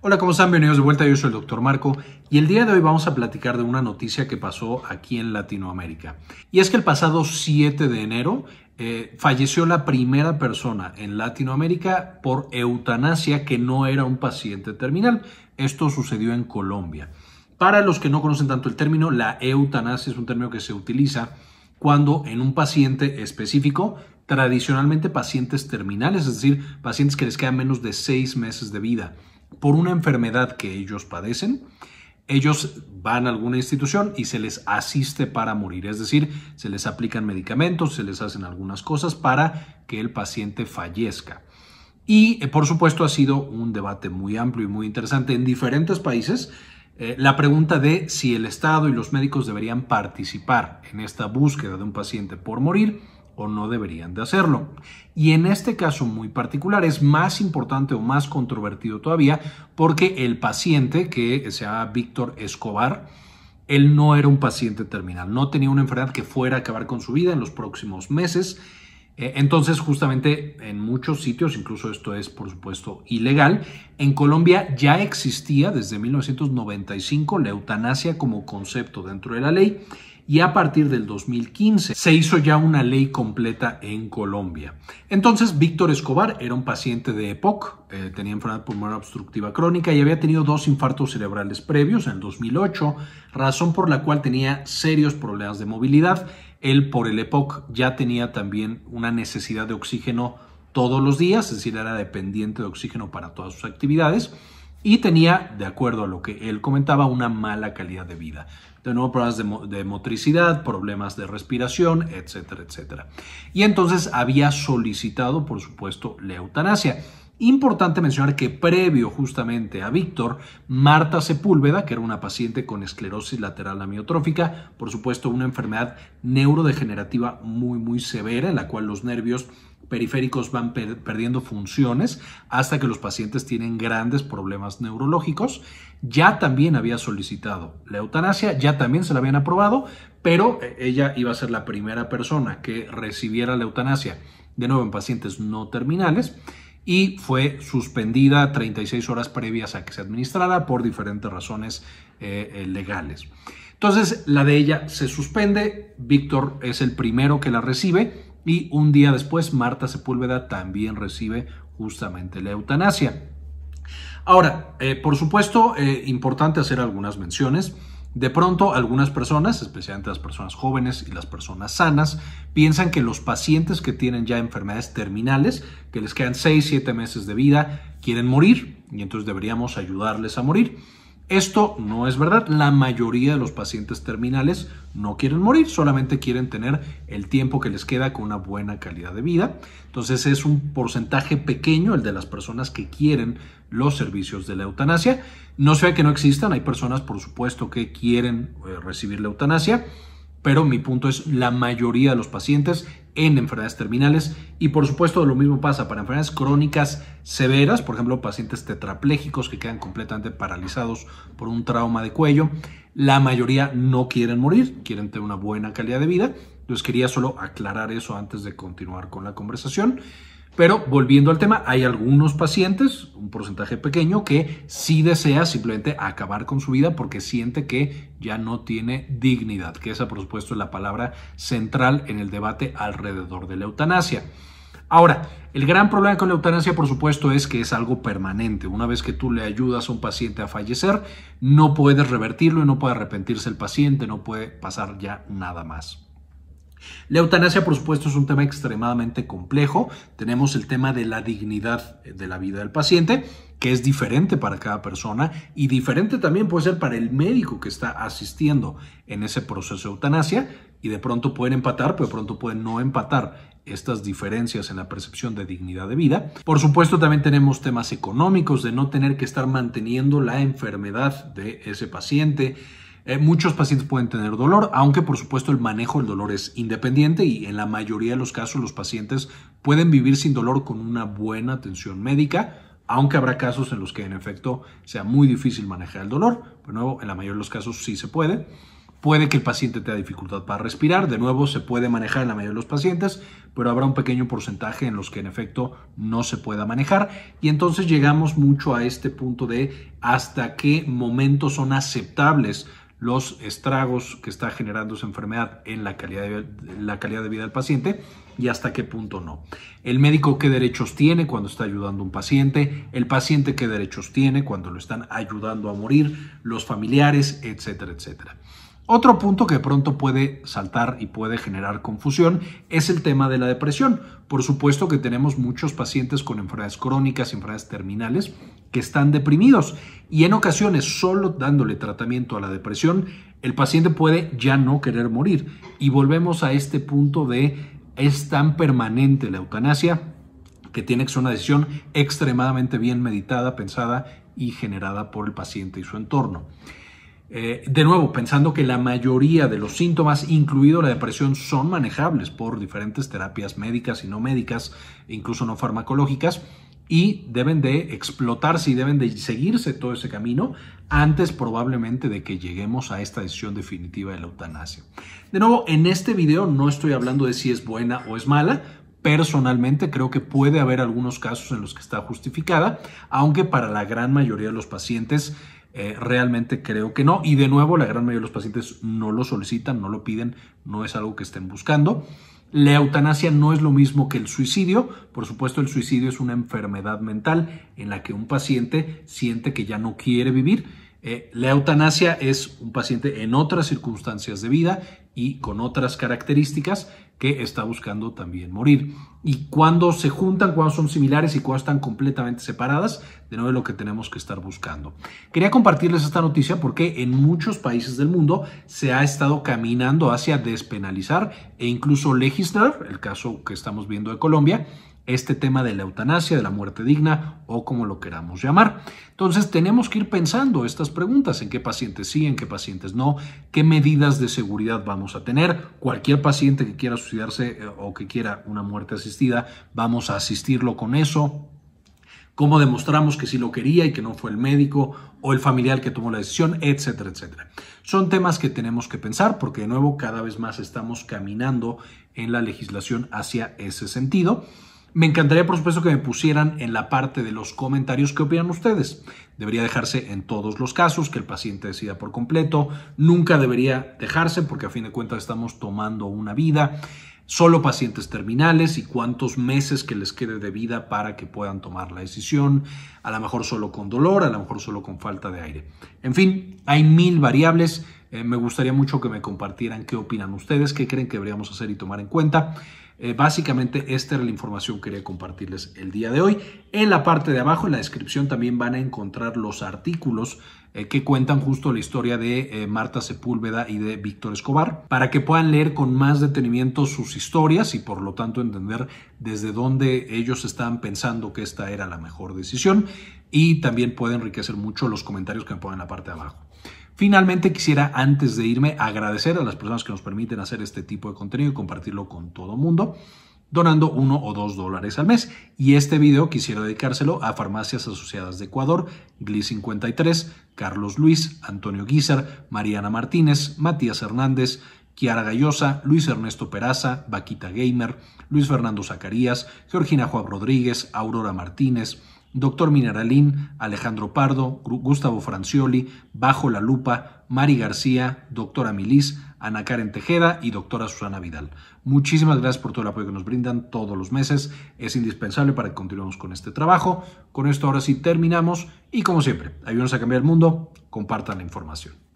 Hola, ¿cómo están? Bienvenidos de vuelta. Yo soy el doctor Marco y el día de hoy vamos a platicar de una noticia que pasó aquí en Latinoamérica. Y es que el pasado 7 de enero eh, falleció la primera persona en Latinoamérica por eutanasia que no era un paciente terminal. Esto sucedió en Colombia. Para los que no conocen tanto el término, la eutanasia es un término que se utiliza cuando en un paciente específico, tradicionalmente pacientes terminales, es decir, pacientes que les quedan menos de seis meses de vida, por una enfermedad que ellos padecen, ellos van a alguna institución y se les asiste para morir, es decir, se les aplican medicamentos, se les hacen algunas cosas para que el paciente fallezca. Y eh, por supuesto ha sido un debate muy amplio y muy interesante en diferentes países. Eh, la pregunta de si el Estado y los médicos deberían participar en esta búsqueda de un paciente por morir o no deberían de hacerlo. Y en este caso muy particular es más importante o más controvertido todavía porque el paciente, que se llama Víctor Escobar, él no era un paciente terminal, no tenía una enfermedad que fuera a acabar con su vida en los próximos meses. Eh, entonces, justamente en muchos sitios, incluso esto es por supuesto ilegal, en Colombia ya existía desde 1995 la eutanasia como concepto dentro de la ley y a partir del 2015 se hizo ya una ley completa en Colombia. Entonces, Víctor Escobar era un paciente de EPOC, eh, tenía enfermedad pulmonar obstructiva crónica y había tenido dos infartos cerebrales previos en 2008, razón por la cual tenía serios problemas de movilidad. Él por el EPOC ya tenía también una necesidad de oxígeno todos los días, es decir, era dependiente de oxígeno para todas sus actividades y tenía, de acuerdo a lo que él comentaba, una mala calidad de vida de nuevo problemas de, motricidad, problemas de respiración, etcétera, etcétera. Y entonces había solicitado, por supuesto, la eutanasia. Importante mencionar que previo justamente a Víctor, Marta Sepúlveda, que era una paciente con esclerosis lateral amiotrófica, por supuesto una enfermedad neurodegenerativa muy muy severa en la cual los nervios periféricos van perdiendo funciones hasta que los pacientes tienen grandes problemas neurológicos. Ya también había solicitado la eutanasia, ya también se la habían aprobado, pero eh, ella iba a ser la primera persona que recibiera la eutanasia, de nuevo en pacientes no terminales, y fue suspendida 36 horas previas a que se administrara por diferentes razones eh, eh, legales. Entonces, la de ella se suspende, Víctor es el primero que la recibe, y un día después, Marta Sepúlveda también recibe justamente la eutanasia. Ahora, eh, por supuesto, eh, importante hacer algunas menciones. De pronto, algunas personas, especialmente las personas jóvenes y las personas sanas, piensan que los pacientes que tienen ya enfermedades terminales, que les quedan 6, 7 meses de vida, quieren morir y entonces deberíamos ayudarles a morir. Esto no es verdad. La mayoría de los pacientes terminales no quieren morir, solamente quieren tener el tiempo que les queda con una buena calidad de vida. Entonces es un porcentaje pequeño el de las personas que quieren los servicios de la eutanasia. No sea que no existan, hay personas por supuesto que quieren eh, recibir la eutanasia pero mi punto es la mayoría de los pacientes en enfermedades terminales y por supuesto lo mismo pasa para enfermedades crónicas severas, por ejemplo pacientes tetrapléjicos que quedan completamente paralizados por un trauma de cuello, la mayoría no quieren morir, quieren tener una buena calidad de vida. Entonces quería solo aclarar eso antes de continuar con la conversación. Pero volviendo al tema, hay algunos pacientes, un porcentaje pequeño, que sí desea simplemente acabar con su vida porque siente que ya no tiene dignidad, que esa por supuesto es la palabra central en el debate alrededor de la eutanasia. Ahora, el gran problema con la eutanasia, por supuesto, es que es algo permanente. Una vez que tú le ayudas a un paciente a fallecer, no puedes revertirlo y no puede arrepentirse el paciente, no puede pasar ya nada más. La eutanasia, por supuesto, es un tema extremadamente complejo. Tenemos el tema de la dignidad de la vida del paciente, que es diferente para cada persona y diferente también puede ser para el médico que está asistiendo en ese proceso de eutanasia y de pronto pueden empatar, pero de pronto pueden no empatar estas diferencias en la percepción de dignidad de vida. Por supuesto, también tenemos temas económicos de no tener que estar manteniendo la enfermedad de ese paciente eh, muchos pacientes pueden tener dolor, aunque por supuesto el manejo del dolor es independiente y en la mayoría de los casos los pacientes pueden vivir sin dolor con una buena atención médica, aunque habrá casos en los que en efecto sea muy difícil manejar el dolor. De nuevo, en la mayoría de los casos sí se puede. Puede que el paciente tenga dificultad para respirar, de nuevo se puede manejar en la mayoría de los pacientes, pero habrá un pequeño porcentaje en los que en efecto no se pueda manejar. Y entonces llegamos mucho a este punto de hasta qué momentos son aceptables los estragos que está generando esa enfermedad en la calidad de, vida del paciente y hasta qué punto no. El médico qué derechos tiene cuando está ayudando a un paciente, el paciente qué derechos tiene cuando lo están ayudando a morir, los familiares, etcétera, etcétera. Otro punto que pronto puede saltar y puede generar confusión es el tema de la depresión. Por supuesto que tenemos muchos pacientes con enfermedades crónicas, enfermedades terminales, que están deprimidos y en ocasiones solo dándole tratamiento a la depresión, el paciente puede ya no querer morir. Y volvemos a este punto de es tan permanente la eutanasia que tiene que ser una decisión extremadamente bien meditada, pensada y generada por el paciente y su entorno. Eh, de nuevo, pensando que la mayoría de los síntomas, incluido la depresión, son manejables por diferentes terapias médicas y no médicas, incluso no farmacológicas, y deben de explotarse y deben de seguirse todo ese camino antes probablemente de que lleguemos a esta decisión definitiva de la eutanasia. De nuevo, en este video no estoy hablando de si es buena o es mala, Personalmente creo que puede haber algunos casos en los que está justificada, aunque para la gran mayoría de los pacientes eh, realmente creo que no. Y de nuevo, la gran mayoría de los pacientes no lo solicitan, no lo piden, no es algo que estén buscando. La eutanasia no es lo mismo que el suicidio. Por supuesto, el suicidio es una enfermedad mental en la que un paciente siente que ya no quiere vivir. Eh, la eutanasia es un paciente en otras circunstancias de vida y con otras características que está buscando también morir. Y cuando se juntan, cuando son similares y cuando están completamente separadas, de nuevo es lo que tenemos que estar buscando. Quería compartirles esta noticia porque en muchos países del mundo se ha estado caminando hacia despenalizar e incluso legislar, el caso que estamos viendo de Colombia, este tema de la eutanasia, de la muerte digna o como lo queramos llamar. Entonces tenemos que ir pensando estas preguntas, en qué pacientes sí, en qué pacientes no, qué medidas de seguridad vamos a tener. Cualquier paciente que quiera suicidarse eh, o que quiera una muerte asistida, vamos a asistirlo con eso. ¿Cómo demostramos que sí lo quería y que no fue el médico o el familiar que tomó la decisión, etcétera, etcétera? Son temas que tenemos que pensar porque de nuevo cada vez más estamos caminando en la legislación hacia ese sentido. Me encantaría, por supuesto, que me pusieran en la parte de los comentarios qué opinan ustedes. Debería dejarse en todos los casos, que el paciente decida por completo. Nunca debería dejarse porque a fin de cuentas estamos tomando una vida. Solo pacientes terminales y cuántos meses que les quede de vida para que puedan tomar la decisión. A lo mejor solo con dolor, a lo mejor solo con falta de aire. En fin, hay mil variables. Eh, me gustaría mucho que me compartieran qué opinan ustedes, qué creen que deberíamos hacer y tomar en cuenta. Eh, básicamente esta era la información que quería compartirles el día de hoy. En la parte de abajo, en la descripción, también van a encontrar los artículos eh, que cuentan justo la historia de eh, Marta Sepúlveda y de Víctor Escobar, para que puedan leer con más detenimiento sus historias y por lo tanto entender desde dónde ellos estaban pensando que esta era la mejor decisión y también puede enriquecer mucho los comentarios que me ponen en la parte de abajo. Finalmente, quisiera antes de irme agradecer a las personas que nos permiten hacer este tipo de contenido y compartirlo con todo mundo donando uno o dos dólares al mes. Y este video quisiera dedicárselo a Farmacias Asociadas de Ecuador, GLI 53, Carlos Luis, Antonio Guizar, Mariana Martínez, Matías Hernández, Kiara Gallosa, Luis Ernesto Peraza, Vaquita Gamer, Luis Fernando Zacarías, Georgina Juan Rodríguez, Aurora Martínez, Doctor Mineralín, Alejandro Pardo, Gustavo Francioli, Bajo la Lupa, Mari García, Doctora Milis, Ana Karen Tejeda y Doctora Susana Vidal. Muchísimas gracias por todo el apoyo que nos brindan todos los meses. Es indispensable para que continuemos con este trabajo. Con esto ahora sí terminamos y como siempre, ayúdenos a cambiar el mundo, compartan la información.